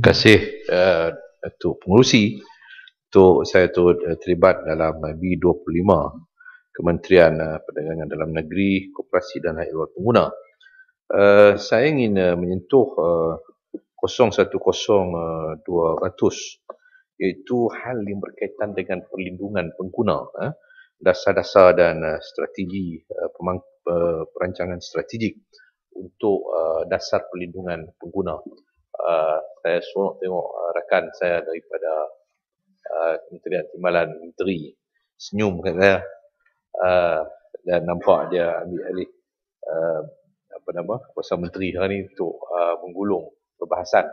kasih uh, eh, tu pengurusi tu saya tu eh, terlibat dalam B25 Kementerian uh, Perdagangan Dalam Negeri, Koperasi dan Hak Luar Pengguna. Uh, saya ingin uh, menyentuh uh, 010200 uh, iaitu hal yang berkaitan dengan perlindungan pengguna eh, dasar-dasar dan uh, strategi uh, uh, perancangan strategik untuk uh, dasar perlindungan pengguna uh, saya suruh tengok uh, rakan saya daripada uh, Kementerian Timbalan Menteri senyum kat saya uh, dan nampak dia ambil alih uh, apa nama kuasa menteri hari ini untuk uh, menggulung perbahasan.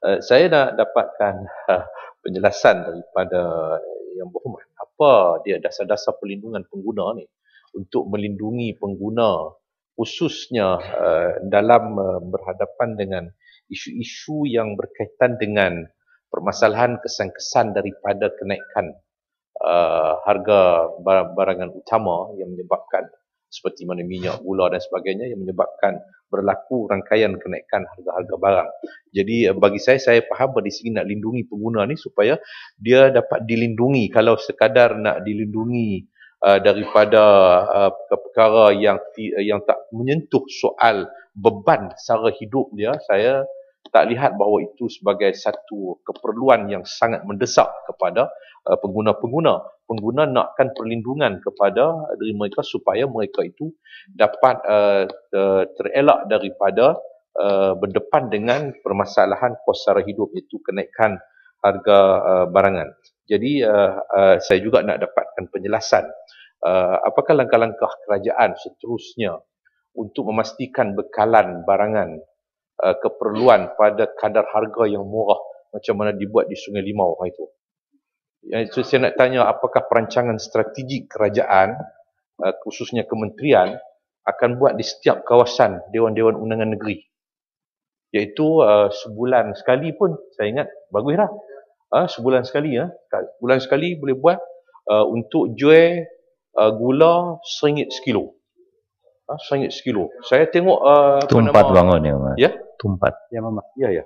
Uh, saya nak dapatkan uh, penjelasan daripada yang berhormat apa dia dasar-dasar perlindungan pengguna ni untuk melindungi pengguna khususnya uh, dalam uh, berhadapan dengan isu-isu yang berkaitan dengan permasalahan kesan-kesan daripada kenaikan uh, harga barangan utama yang menyebabkan seperti mana minyak, gula dan sebagainya yang menyebabkan berlaku rangkaian kenaikan harga-harga barang. Jadi uh, bagi saya, saya faham bahawa di sini nak lindungi pengguna ni supaya dia dapat dilindungi. Kalau sekadar nak dilindungi Uh, daripada uh, perkara yang yang tak menyentuh soal beban sara hidup dia saya tak lihat bahawa itu sebagai satu keperluan yang sangat mendesak kepada uh, pengguna-pengguna pengguna nakkan perlindungan kepada diri mereka supaya mereka itu dapat uh, terelak daripada uh, berdepan dengan permasalahan kos sara hidup itu kenaikan harga uh, barangan jadi uh, uh, saya juga nak dapat akan penjelasan uh, apakah langkah-langkah kerajaan seterusnya untuk memastikan bekalan barangan uh, keperluan pada kadar harga yang murah macam mana dibuat di Sungai Limau itu. Yang saya nak tanya apakah perancangan strategik kerajaan uh, khususnya kementerian akan buat di setiap kawasan dewan-dewan undangan negeri iaitu uh, sebulan sekali pun saya ingat baguslah uh, sebulan sekali ya uh, bulan sekali boleh buat Uh, untuk jual uh, gula seringit sekilo. Ah ha, sekilo. Saya tengok uh, tumpat bangun ni ya, Mama. Ya? Tumpat. Ya Mama. Ya ya.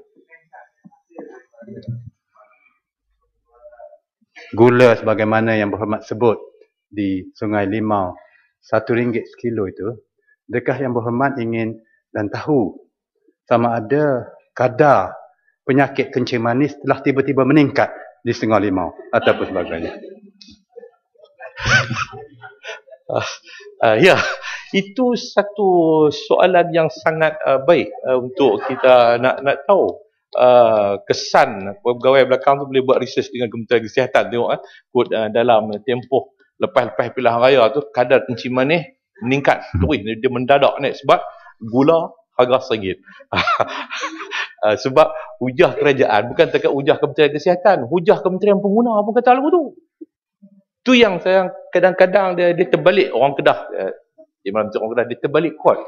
Gula sebagaimana yang berhormat sebut di Sungai Limau satu ringgit sekilo itu, dekah yang berhormat ingin dan tahu sama ada kadar penyakit kencing manis telah tiba-tiba meningkat di Sungai Limau ataupun sebagainya uh, ya, itu satu soalan yang sangat uh, baik uh, untuk kita nak nak tahu uh, kesan pegawai belakang tu boleh buat research dengan Kementerian Kesihatan tengok uh, kod uh, dalam tempoh lepas-lepas pilihan raya tu kadar kencing ni meningkat terus dia, mendadak ni sebab gula harga sengit. Uh, sebab hujah kerajaan bukan tak hujah kementerian kesihatan hujah kementerian pengguna apa kata lagu tu Tu yang saya kadang-kadang dia, dia terbalik orang Kedah. Eh, dia malam orang Kedah dia terbalik kuat.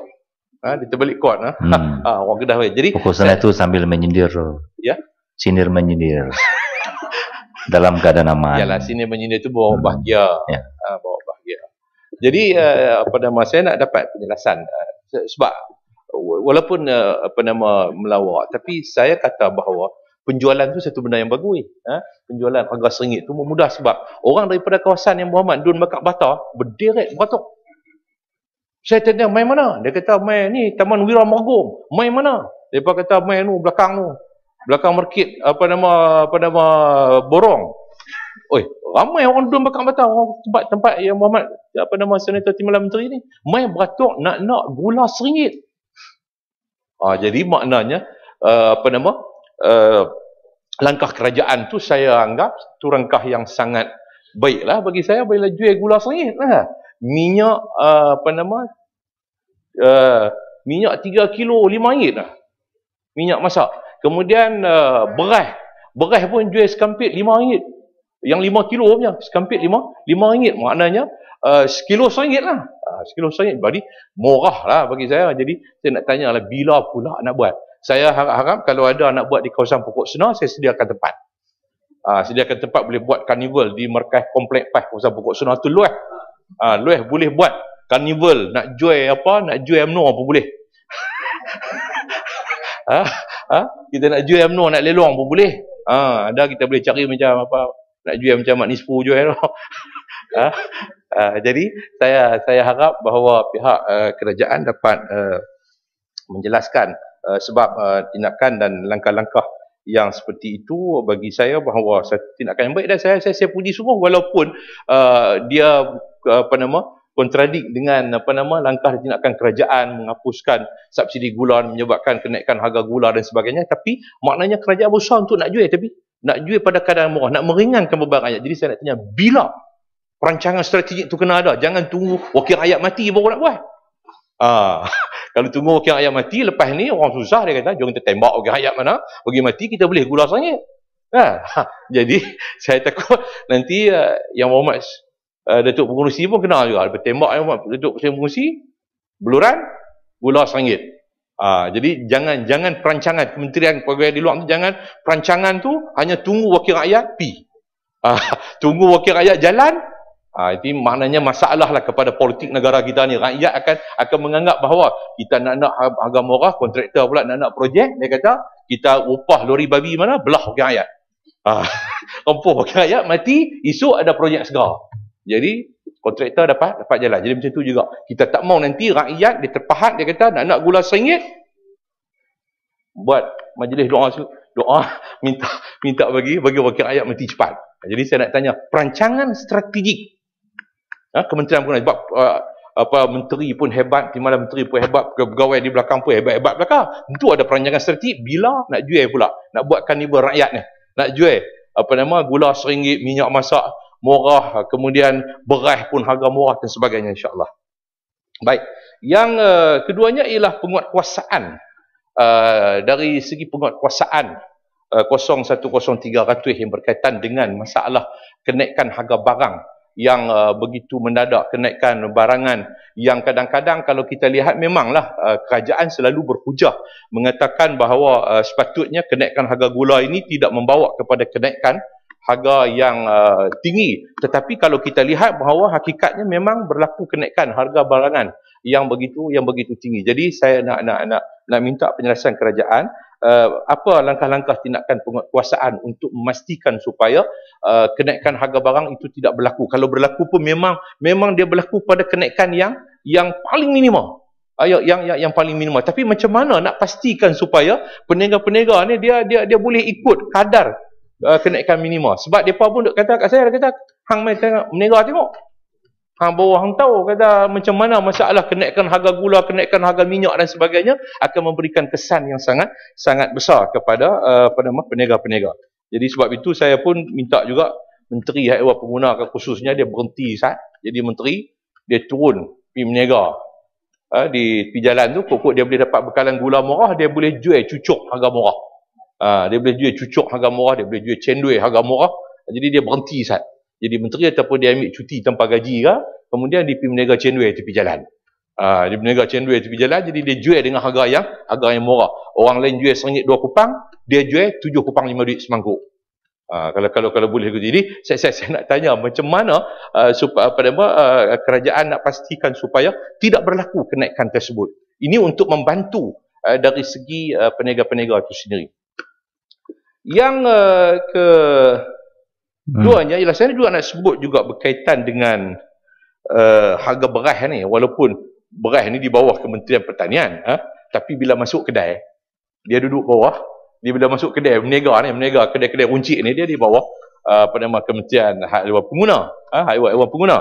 Ha, dia terbalik kuat ha. Hmm. ha orang Kedah Jadi pokok sana tu sambil menyindir. Ya. Sinir menyindir. dalam keadaan aman. Yalah sinir menyindir tu bawa hmm. bahagia. Ya. Ha, bawa bahagia. Jadi uh, eh, pada masa saya nak dapat penjelasan uh, sebab walaupun uh, apa nama melawak tapi saya kata bahawa penjualan tu satu benda yang bagus. Ha? Penjualan agak sengit tu memudah sebab orang daripada kawasan yang Muhammad Dun Makak Bata berderet beratuk. Saya tanya, main mana? Dia kata, main ni Taman Wira Margum. Main mana? Dia kata, main tu belakang tu. Belakang Merkit apa nama, apa nama, borong. Oi, ramai orang Dun Makak Bata, orang tempat, tempat yang Muhammad, apa nama, Senator Timbalan Menteri ni. Main beratuk nak-nak gula seringgit. Ha, ah, jadi maknanya, Uh, apa nama uh, langkah kerajaan tu saya anggap tu langkah yang sangat baiklah bagi saya bila jual gula sengit lah. Minyak uh, apa nama uh, minyak 3 kilo 5 ringgit lah. Minyak masak. Kemudian uh, beras. Beras pun jual sekampit 5 ringgit. Yang 5 kilo punya. Sekampit 5 lima, lima ringgit. Maknanya uh, kilo sengit lah. Uh, ah, kilo sengit. Jadi murah lah bagi saya. Jadi saya nak tanya lah bila pula nak buat saya harap-harap kalau ada nak buat di kawasan Pokok Sena, saya sediakan tempat. Ha, sediakan tempat boleh buat karnival di markas komplek PAS kawasan Pokok Sena tu luas. Ha, luas boleh buat karnival nak jual apa, nak jual UMNO pun boleh. ha? Ha? Kita nak jual UMNO, nak lelong pun boleh. Ha, ada kita boleh cari macam apa, nak jual macam Mak Nispu jual. Ha? Ha, jadi saya saya harap bahawa pihak uh, kerajaan dapat uh, menjelaskan Uh, sebab uh, tindakan dan langkah-langkah yang seperti itu bagi saya bahawa saya tindakan yang baik dan saya saya, saya puji semua walaupun uh, dia apa nama kontradik dengan apa nama langkah tindakan kerajaan menghapuskan subsidi gula dan menyebabkan kenaikan harga gula dan sebagainya tapi maknanya kerajaan besar untuk nak jual tapi nak jual pada keadaan murah nak meringankan beban rakyat jadi saya nak tanya bila perancangan strategik itu kena ada jangan tunggu wakil rakyat mati baru nak buat ah Kalau tunggu wakil rakyat mati, lepas ni orang susah dia kata, jom kita tembak wakil rakyat mana, pergi mati kita boleh gula sangit. Ha, ha. Jadi saya takut nanti uh, yang Muhammad uh, Datuk Pengurusi pun kenal juga. Lepas tembak yang Muhammad Datuk Pengurusi, beluran, gula sangit. Ha. jadi jangan jangan perancangan kementerian pegawai di luar tu jangan perancangan tu hanya tunggu wakil rakyat pi. Ha. tunggu wakil rakyat jalan, Ha, itu maknanya masalah lah kepada politik negara kita ni. Rakyat akan akan menganggap bahawa kita nak nak ha-, harga murah, kontraktor pula nak nak projek. Dia kata, kita upah lori babi mana, belah wakil rakyat. Ha, ah, rempuh bagi rakyat, mati, isu ada projek segar. Jadi, kontraktor dapat dapat jalan. Jadi macam tu juga. Kita tak mau nanti rakyat dia terpahat, dia kata nak nak gula seringit, buat majlis doa doa minta minta bagi bagi wakil rakyat mati cepat. Jadi saya nak tanya perancangan strategik ha? kementerian pun hebat, uh, apa menteri pun hebat timbalan menteri pun hebat pegawai di belakang pun hebat-hebat belakang itu ada perancangan strategik bila nak jual pula nak buat karnival rakyat ni nak jual apa nama gula seringgit minyak masak murah kemudian beras pun harga murah dan sebagainya insyaallah baik yang uh, keduanya ialah penguatkuasaan uh, dari segi penguatkuasaan uh, 010300 yang berkaitan dengan masalah kenaikan harga barang yang uh, begitu mendadak kenaikan barangan yang kadang-kadang kalau kita lihat memanglah uh, kerajaan selalu berhujah mengatakan bahawa uh, sepatutnya kenaikan harga gula ini tidak membawa kepada kenaikan harga yang uh, tinggi tetapi kalau kita lihat bahawa hakikatnya memang berlaku kenaikan harga barangan yang begitu yang begitu tinggi jadi saya nak nak nak nak minta penjelasan kerajaan uh, apa langkah-langkah tindakan penguasaan untuk memastikan supaya uh, kenaikan harga barang itu tidak berlaku. Kalau berlaku pun memang memang dia berlaku pada kenaikan yang yang paling minima. Ayo uh, eh, yang, yang yang paling minima. Tapi macam mana nak pastikan supaya peniaga-peniaga ni dia dia dia boleh ikut kadar uh, kenaikan minima. Sebab depa pun duk kata kat saya dia kata hang main tengok meniaga tengok Ha, bawah tahu kata macam mana masalah kenaikan harga gula, kenaikan harga minyak dan sebagainya akan memberikan kesan yang sangat sangat besar kepada eh, apa uh, peniaga-peniaga. Jadi sebab itu saya pun minta juga Menteri Haiwan Pengguna khususnya dia berhenti sat. Jadi Menteri dia turun pergi meniaga ha, di, di jalan tu kok dia boleh dapat bekalan gula murah dia boleh jual cucuk harga murah ha, ah, dia boleh jual cucuk harga murah dia boleh jual cendui harga murah jadi dia berhenti sat jadi menteri ataupun dia ambil cuti tanpa gaji ke, kemudian di pergi meniaga cendol tepi jalan. Ah, uh, dia meniaga tepi jalan jadi dia jual dengan harga yang harga yang murah. Orang lain jual seringgit dua kupang, dia jual tujuh kupang lima duit semangkuk. Uh, kalau kalau kalau boleh jadi saya saya, saya nak tanya macam mana uh, ah, supaya ah, apa nama uh, kerajaan nak pastikan supaya tidak berlaku kenaikan tersebut. Ini untuk membantu uh, dari segi uh, peniaga-peniaga itu sendiri. Yang uh, ke Hmm. Keduanya ialah saya juga nak sebut juga berkaitan dengan uh, harga beras ni walaupun beras ni di bawah Kementerian Pertanian eh, tapi bila masuk kedai dia duduk bawah dia bila masuk kedai berniaga ni berniaga kedai-kedai runcit ni dia di bawah eh, apa nama Kementerian Hak Haiwan Pengguna eh, ha? Haiwan Pengguna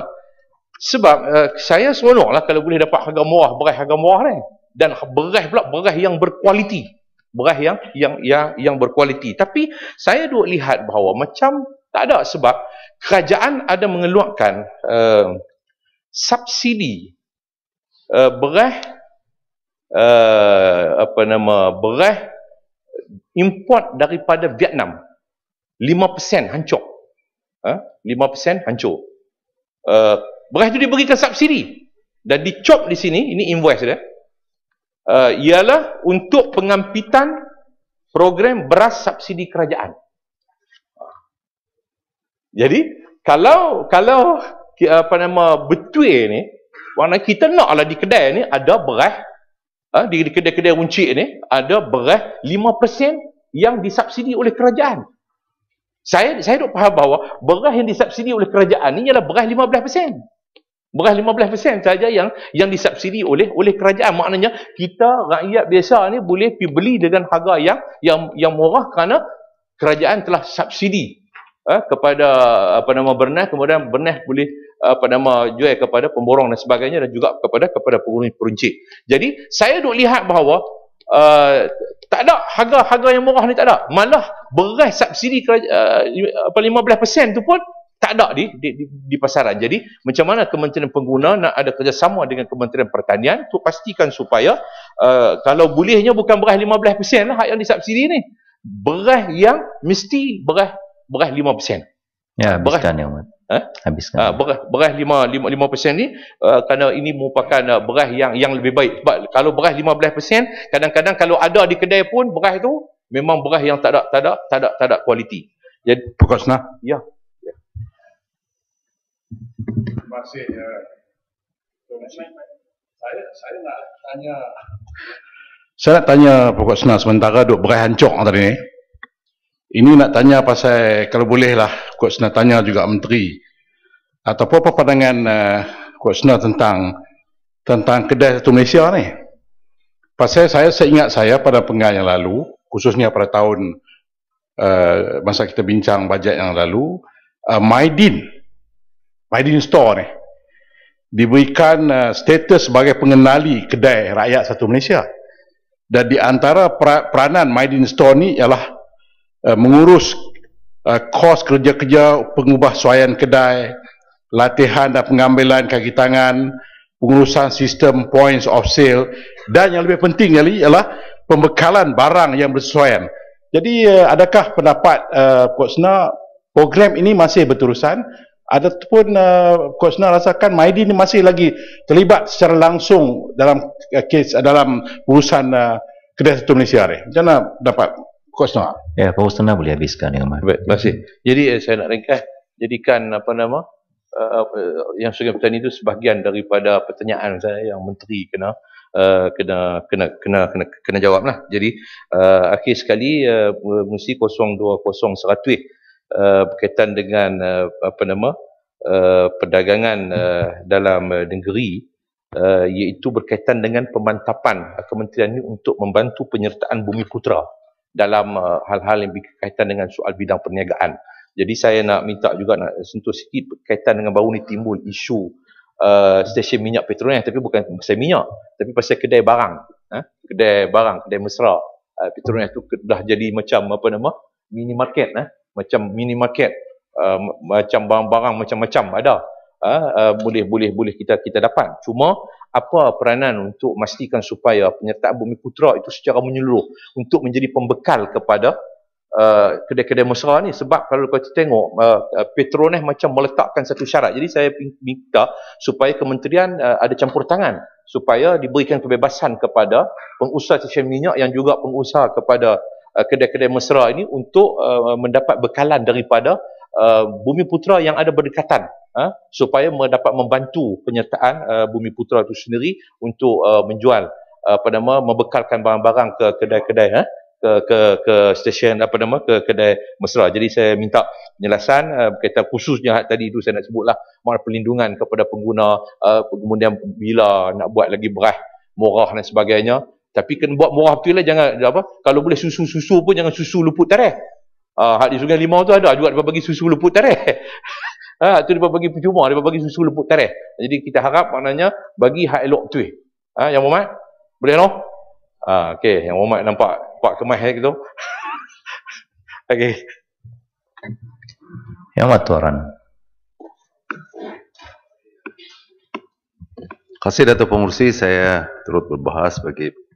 sebab uh, saya seronoklah kalau boleh dapat harga murah beras harga murah ni dan beras pula beras yang berkualiti beras yang yang yang yang berkualiti tapi saya duk lihat bahawa macam tak ada sebab kerajaan ada mengeluarkan uh, subsidi uh, eh, beras uh, eh, apa nama beras import daripada Vietnam 5% hancur. Ha? 5% hancur. Uh, beras itu diberikan subsidi dan dicop di sini ini invoice dia. Uh, ialah untuk pengampitan program beras subsidi kerajaan. Jadi kalau kalau apa nama betul ni, warna kita naklah di kedai ni ada beras ha, di kedai-kedai runcit ni ada beras 5% yang disubsidi oleh kerajaan. Saya saya dok faham bahawa beras yang disubsidi oleh kerajaan ni ialah beras 15% beras 15% saja yang yang disubsidi oleh oleh kerajaan maknanya kita rakyat biasa ni boleh pergi beli dengan harga yang yang yang murah kerana kerajaan telah subsidi eh, kepada apa nama Bernah kemudian Bernah boleh apa nama jual kepada pemborong dan sebagainya dan juga kepada kepada pengurus peruncit. Jadi saya duk lihat bahawa uh, tak ada harga-harga yang murah ni tak ada. Malah beras subsidi eh, apa uh, 15% tu pun tak ada di, di, di, di pasaran. Jadi macam mana Kementerian Pengguna nak ada kerjasama dengan Kementerian Pertanian tu pastikan supaya uh, kalau bolehnya bukan beras 15% lah hak yang disubsidi ni. Beras yang mesti beras beras 5%. Ya, habiskan beras, ya, Ahmad. Eh? Ha? Habiskan. Uh, beras, beras 5%, 5, 5% ni, uh, kerana ini merupakan uh, beras yang yang lebih baik. Sebab kalau beras 15%, kadang-kadang kalau ada di kedai pun, beras tu memang beras yang tak ada, tak ada, tak ada, tak ada kualiti. Jadi, Pukusna. Ya. ya. Terima kasih. Ya. Saya, saya nak tanya saya nak tanya Pokok Senar sementara duk berai hancur tadi ni. Ini nak tanya pasal kalau boleh lah Kuat Sena tanya juga Menteri atau apa pandangan uh, Kuat Sena tentang tentang kedai satu Malaysia ni. Pasal saya saya seingat saya pada pengal yang lalu, khususnya pada tahun uh, masa kita bincang bajet yang lalu, uh, Maidin, Maidin Store ni, diberikan uh, status sebagai pengenali kedai rakyat satu Malaysia. Dan di antara peranan Maidin Store ni ialah Eh, mengurus eh, kos kerja-kerja pengubah suayan kedai, latihan dan pengambilan kaki tangan, pengurusan sistem points of sale dan yang lebih penting kali ialah pembekalan barang yang bersesuaian. Jadi eh, adakah pendapat uh, Sena program ini masih berterusan ataupun uh, Kosna rasakan Maidi ini masih lagi terlibat secara langsung dalam uh, kes uh, dalam urusan uh, Kedai Satu Malaysia ini? Macam mana pendapat Coach Noah. Ya, yeah, Coach Noah boleh habiskan yang mana. Baik, masih. Jadi eh, saya nak ringkas jadikan apa nama uh, yang sering pertanyaan itu sebahagian daripada pertanyaan saya yang menteri kena uh, kena kena kena kena, kena jawablah. Jadi uh, akhir sekali uh, mesti 0201 uh, berkaitan dengan uh, apa nama uh, perdagangan uh, dalam uh, negeri Uh, iaitu berkaitan dengan pemantapan kementerian ini untuk membantu penyertaan bumi putera dalam uh, hal-hal yang berkaitan dengan soal bidang perniagaan. Jadi saya nak minta juga nak sentuh sikit berkaitan dengan baru ni timbul isu uh, stesen minyak Petronas tapi bukan pasal minyak tapi pasal kedai barang. Eh? Kedai barang, kedai mesra. Uh, Petronas tu dah jadi macam apa nama? minimarket eh? Macam minimarket uh, macam barang-barang macam-macam ada uh, boleh boleh boleh kita kita dapat. Cuma apa peranan untuk memastikan supaya penyertaan bumi putra itu secara menyeluruh untuk menjadi pembekal kepada uh, kedai-kedai mesra ni sebab kalau kita tengok uh, Petronas macam meletakkan satu syarat jadi saya minta supaya kementerian uh, ada campur tangan supaya diberikan kebebasan kepada pengusaha cecah minyak yang juga pengusaha kepada uh, kedai-kedai mesra ini untuk uh, mendapat bekalan daripada uh, bumi putra yang ada berdekatan uh, supaya dapat membantu penyertaan uh, Bumi Putra itu sendiri untuk uh, menjual uh, apa nama membekalkan barang-barang ke kedai-kedai eh? ke ke ke stesen apa nama ke kedai mesra. Jadi saya minta penjelasan uh, berkaitan khususnya hak tadi itu saya nak sebutlah mohon perlindungan kepada pengguna uh, kemudian bila nak buat lagi beras murah dan sebagainya. Tapi kena buat murah betul lah jangan apa kalau boleh susu-susu pun jangan susu luput tarikh. Uh, hak di Sungai Limau tu ada juga dia bagi susu luput tarikh. Ah ha, tu dia bagi percuma dia bagi susu lembut tareh. Jadi kita harap maknanya bagi hak elok tu. Ah ha, yang Muhammad boleh noh? Ha, ah okey yang Muhammad nampak nampak kemas eh, gitu. okey. Yang ya, Maturan. Kasih Datuk Pengurusi saya turut berbahas bagi